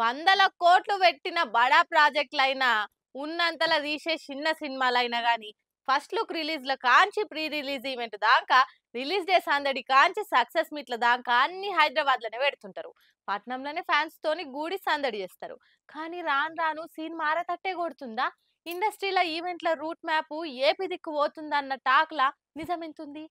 వందల కోట్లు పెట్టిన బడా ప్రాజెక్టులైనా ఉన్నంతలా తీసే చిన్న సినిమాలైనా కానీ ఫస్ట్ లుక్ రిలీజ్ల కాంచి ప్రీ రిలీజ్ ఈవెంట్ దాకా రిలీజ్ డే సందడి కాంచి సక్సెస్ మీట్ల దాకా అన్ని హైదరాబాద్లోనే పెడుతుంటారు పట్నంలోనే ఫ్యాన్స్ తోని గూడి సందడి చేస్తారు కానీ రాను రాను సీన్ మారతట్టే కొడుతుందా ఇండస్ట్రీల ఈవెంట్ల రూట్ మ్యాప్ ఏపీ దిక్కు పోతుందన్న టాక్లా నిజమెంతుంది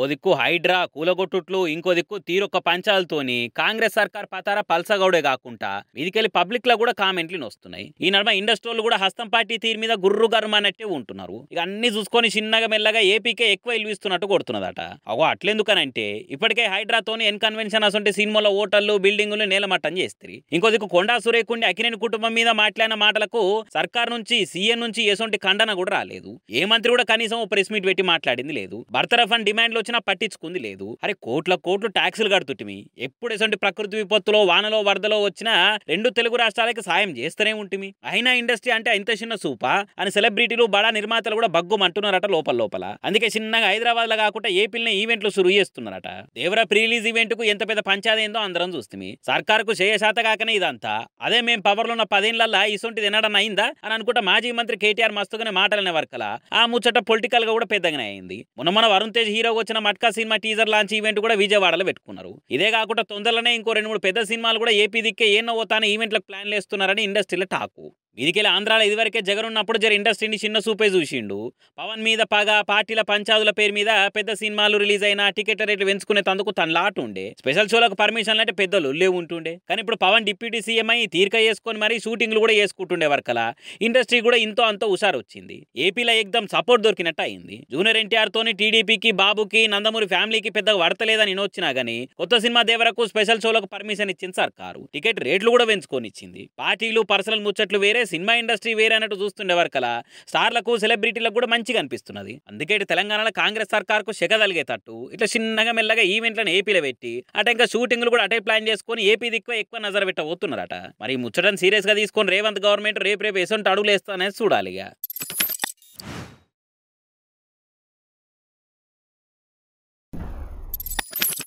ఓ దిక్కు హైడ్రా కూలగొట్టుట్లు ఇంకో దిక్కు తీరొక్క పంచాలతోని కాంగ్రెస్ సర్కార్ పతార పల్సగౌడే కాకుండా మీదికెళ్ళి పబ్లిక్ లో కూడా కామెంట్లు వస్తున్నాయి ఈ నడుమ ఇండస్ట్రీలు కూడా హస్తం పార్టీ తీరు మీద గుర్రు అన్నట్టే ఉంటున్నారు ఇక అన్ని చూసుకొని చిన్నగా మెల్లగా ఏపీకే ఎక్కువ ఇల్విస్తున్నట్టు కొడుతున్నదట అగో అట్లెందుకనంటే ఇప్పటికే హైడ్రాతోని కన్వెన్షన్ అసొంటి సినిమాలో హోటళ్లు బిల్డింగులు నేలమట్టం చేస్తారు ఇంకో దిక్కు కొండా సురేకుండి అకినేని కుటుంబం మీద మాట్లాడిన మాటలకు సర్కార్ నుంచి సీఎం నుంచి ఎసొంటి ఖండన కూడా రాలేదు ఏ మంత్రి కూడా కనీసం ప్రెస్ మీట్ పెట్టి మాట్లాడింది లేదు భర్త అండ్ డిమాండ్ విపత్తులు వచ్చినా పట్టించుకుంది లేదు అరే కోట్ల కోట్లు ట్యాక్సులు కడుతుంటిమి ఎప్పుడు ఎసంటి ప్రకృతి విపత్తులో వానలో వరదలో వచ్చినా రెండు తెలుగు రాష్ట్రాలకి సాయం చేస్తూనే ఉంటుంది అయినా ఇండస్ట్రీ అంటే ఇంత చిన్న సూపా అని సెలబ్రిటీలు బడా నిర్మాతలు కూడా అంటున్నారట లోపల లోపల అందుకే చిన్నగా హైదరాబాద్ లో కాకుండా ఏపీలో ఈవెంట్లు సురు చేస్తున్నారట దేవరా ప్రీలీజ్ ఈవెంట్ కు ఎంత పెద్ద పంచాది ఏందో అందరం చూస్తుంది సర్కార్కు చేయశాత కాకనే ఇదంతా అదే మేము లో ఉన్న పదేళ్లల్లా ఇసొంటిది తినడం అయిందా అని అనుకుంటే మాజీ మంత్రి కేటీఆర్ మస్తుగానే మాటలనే వర్కల ఆ ముచ్చట పొలిటికల్ గా కూడా పెద్దగానే అయింది మొన్న మన వరుణ్ తేజ్ హీరో వచ్చిన Matka cinema teaser launch event కూడా విజయవాడలో పెట్టుకున్నారు ఇదే కాకుండా తొందరలోనే ఇంకో రెండు మూడు పెద్ద సినిమాలు కూడా ఏపీ దిక్కే ఏనో తాను ఈవెంట్లకు ప్లాన్లు వేస్తున్నారని ఇండస్ట్రీలో టాకు వీరికెళ్ళి ఆంధ్రాలో ఇదివరకే జగన్ ఉన్నప్పుడు జర ఇండస్ట్రీని చిన్న సూపే చూసిండు పవన్ మీద పగ పార్టీల పంచాదుల పేరు మీద పెద్ద సినిమాలు రిలీజ్ అయినా టికెట్ రేట్లు పెంచుకునే తందుకు తన లాట్ ఉండే స్పెషల్ షోలకు పర్మిషన్లు అంటే పెద్దలు లేవు ఉంటుండే కానీ ఇప్పుడు పవన్ డిప్యూటీ సీఎం అయి తీరిక చేసుకొని మరీ షూటింగ్లు కూడా చేసుకుంటుండే వరకల ఇండస్ట్రీ కూడా ఇంతో అంతో హుషారు వచ్చింది ఏపీలో ఎగ్దం సపోర్ట్ దొరికినట్టు అయింది జూనియర్ ఎన్టీఆర్ తోని టీడీపీకి బాబుకి నందమూరి ఫ్యామిలీకి పెద్దగా వడతలేదని వచ్చినా గానీ కొత్త సినిమా దేవరకు స్పెషల్ షోలకు పర్మిషన్ ఇచ్చింది సర్కారు టికెట్ రేట్లు కూడా పెంచుకొని ఇచ్చింది పార్టీలు పర్సనల్ ముచ్చట్లు వేరే సినిమా ఇండస్ట్రీ వేరే అన్నట్టు చూస్తుండేవారు కల స్టార్లకు సెలబ్రిటీలకు కూడా మంచిగా అనిపిస్తున్నది అందుకే తెలంగాణలో కాంగ్రెస్ సర్కార్కు శగదలిగేటట్టు ఇట్లా చిన్నగా మెల్లగా ఈవెంట్లను ఏపీలో పెట్టి అటు ఇంకా షూటింగ్లు కూడా అటే ప్లాన్ చేసుకుని ఏపీ దిక్కు ఎక్కువ నజర్ పెట్టబోతున్నారట మరి ముచ్చటం సీరియస్గా తీసుకొని రేవంత్ గవర్నమెంట్ రేపు రేపు ఎసంటి అడుగులు అనేది చూడాలి